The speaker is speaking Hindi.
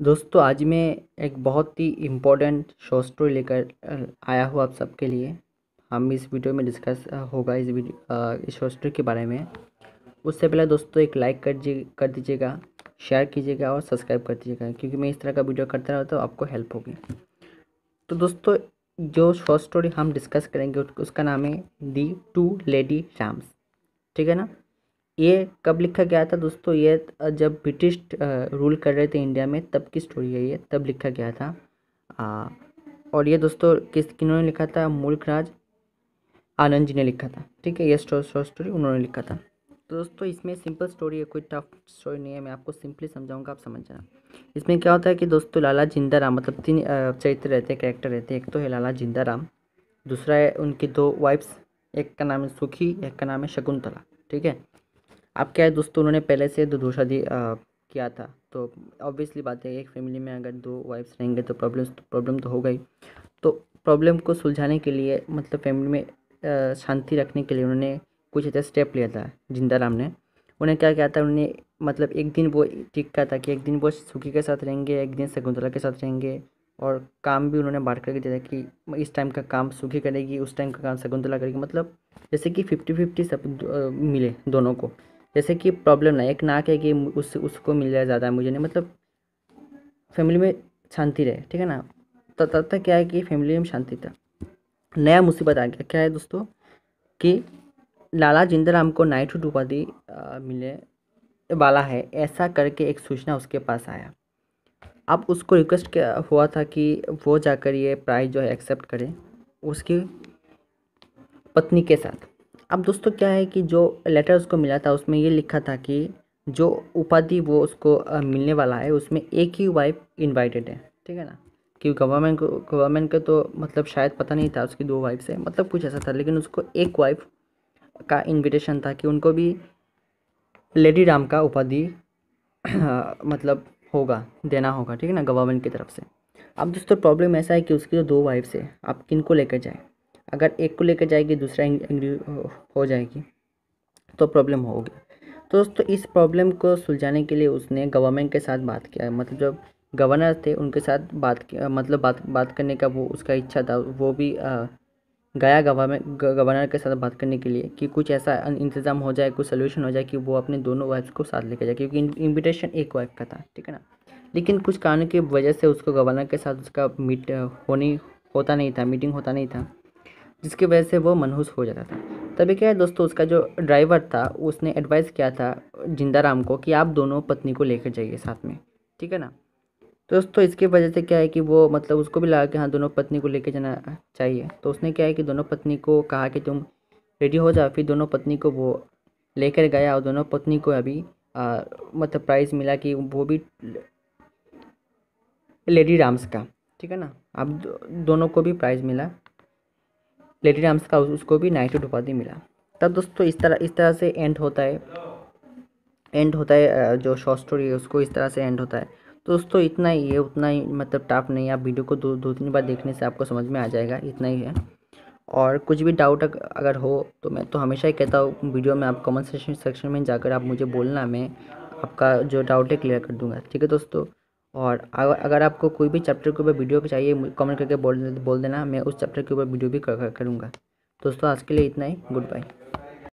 दोस्तों आज मैं एक बहुत ही इम्पोर्टेंट शॉर्ट स्टोरी लेकर आया हूँ आप सबके लिए हम इस वीडियो में डिस्कस होगा इस वीडियो इस शॉर्ट स्टोरी के बारे में उससे पहले दोस्तों एक लाइक कर कर दीजिएगा शेयर कीजिएगा और सब्सक्राइब कर दीजिएगा क्योंकि मैं इस तरह का वीडियो करता रहा तो आपको हेल्प होगी तो दोस्तों जो शॉर्ट स्टोरी हम डिस्कस करेंगे उसका नाम है दी टू लेडी शाम्स ठीक है ना ये कब लिखा गया था दोस्तों ये जब ब्रिटिश रूल कर रहे थे इंडिया में तब की स्टोरी है ये तब लिखा गया था आ, और ये दोस्तों किस किन्होंने लिखा था राज आनंद जी ने लिखा था ठीक है ये स्टोरी शॉर्ट स्टोरी उन्होंने लिखा था तो दोस्तों इसमें सिंपल स्टोरी है कोई टफ स्टोरी नहीं है मैं आपको सिंपली समझाऊंगा आप समझ जाना इसमें क्या होता है कि दोस्तों लाला जिंदा राम मतलब तीन चरित्र रहते हैं कैरेक्टर रहते हैं एक तो है लाला जिंदा राम दूसरा है उनकी दो वाइफ्स एक का नाम है सुखी एक का नाम है शकुंतला ठीक है अब क्या है दोस्तों उन्होंने पहले से दो दो शादी किया था तो ऑब्वियसली बात है एक फैमिली में अगर दो वाइफ्स रहेंगे तो प्रॉब्लम प्रॉब्लम तो होगा ही तो प्रॉब्लम को सुलझाने के लिए मतलब फैमिली में शांति रखने के लिए उन्होंने कुछ ऐसा स्टेप लिया था जिंदा राम ने उन्हें क्या किया था उन्होंने मतलब एक दिन वो कहा था कि एक दिन वो सुखी के साथ रहेंगे एक दिन शकुंतला के साथ रहेंगे और काम भी उन्होंने बांट करके दिया था कि इस टाइम का काम सुखी करेगी उस टाइम का काम शकुंतला करेगी मतलब जैसे कि फिफ्टी फिफ्टी सब मिले दोनों को जैसे कि प्रॉब्लम ना एक नाक है कि उस उसको मिल जाए ज़्यादा मुझे नहीं मतलब फैमिली में शांति रहे ठीक है ना तो तब तक क्या है कि फैमिली में शांति था नया मुसीबत आ गया क्या है दोस्तों कि लाला जिंदर राम को नाइटहुड उपाधि मिले वाला है ऐसा करके एक सूचना उसके पास आया अब उसको रिक्वेस्ट हुआ था कि वो जाकर ये प्राइज़ जो है एक्सेप्ट करें उसकी पत्नी के साथ अब दोस्तों क्या है कि जो लेटर उसको मिला था उसमें ये लिखा था कि जो उपाधि वो उसको मिलने वाला है उसमें एक ही वाइफ इन्वाइटेड है ठीक है ना कि गवर्नमेंट को गवर्नमेंट का तो मतलब शायद पता नहीं था उसकी दो वाइफ से मतलब कुछ ऐसा था लेकिन उसको एक वाइफ का इनविटेशन था कि उनको भी लेडी राम का उपाधि मतलब होगा देना होगा ठीक है ना गवर्नमेंट की तरफ से अब दोस्तों प्रॉब्लम ऐसा है कि उसकी जो दो वाइफ्स है आप किन को लेकर जाएँ अगर एक को लेकर जाएगी दूसरा एंग्री हो जाएगी तो प्रॉब्लम होगी तो दोस्तों इस प्रॉब्लम को सुलझाने के लिए उसने गवर्नमेंट के साथ बात किया मतलब जब गवर्नर थे उनके साथ बात किया मतलब बात बात करने का वो उसका इच्छा था वो भी आ, गया गवर्नमेंट गवर्नर के साथ बात करने के लिए कि कुछ ऐसा इंतज़ाम हो जाए कुछ सोल्यूशन हो जाए कि वो अपने दोनों वाइफ्स को साथ लेकर जाए क्योंकि इन्विटेशन एक वाइफ का था ठीक है ना लेकिन कुछ कारण की वजह से उसको गवर्नर के साथ उसका मीट होनी होता नहीं था मीटिंग होता नहीं था जिसकी वजह से वो मनहूस हो जाता था तभी क्या है दोस्तों उसका जो ड्राइवर था उसने एडवाइस किया था जिंदाराम को कि आप दोनों पत्नी को लेकर जाइए साथ में ठीक है ना तो दोस्तों इसकी वजह से क्या है कि वो मतलब उसको भी लगा कि हाँ दोनों पत्नी को लेकर जाना चाहिए तो उसने क्या है कि दोनों पत्नी को कहा कि तुम रेडी हो जाओ फिर दोनों पत्नी को वो लेकर गया और दोनों पत्नी को अभी आ, मतलब प्राइज़ मिला कि वो भी लेडी राम्स का ठीक है ना अब दोनों को भी प्राइज़ मिला प्लेटिनम्स का उसको भी नाइट्रेट उपाधि मिला तब दोस्तों इस तरह इस तरह से एंड होता है एंड होता है जो शॉर्ट स्टोरी है उसको इस तरह से एंड होता है तो दोस्तों इतना ही है उतना ही मतलब टाफ नहीं है आप वीडियो को दो दो तीन बार देखने से आपको समझ में आ जाएगा इतना ही है और कुछ भी डाउट अगर हो तो मैं तो हमेशा ही कहता हूँ वीडियो में आप कमेंट सेक्शन सेक्शन में जाकर आप मुझे बोलना मैं आपका जो डाउट है क्लियर कर दूंगा ठीक है दोस्तों और अगर आपको कोई भी चैप्टर के ऊपर वीडियो चाहिए कमेंट करके बोल बोल देना मैं उस चैप्टर के ऊपर वीडियो भी करूँगा दोस्तों आज के लिए इतना ही गुड बाय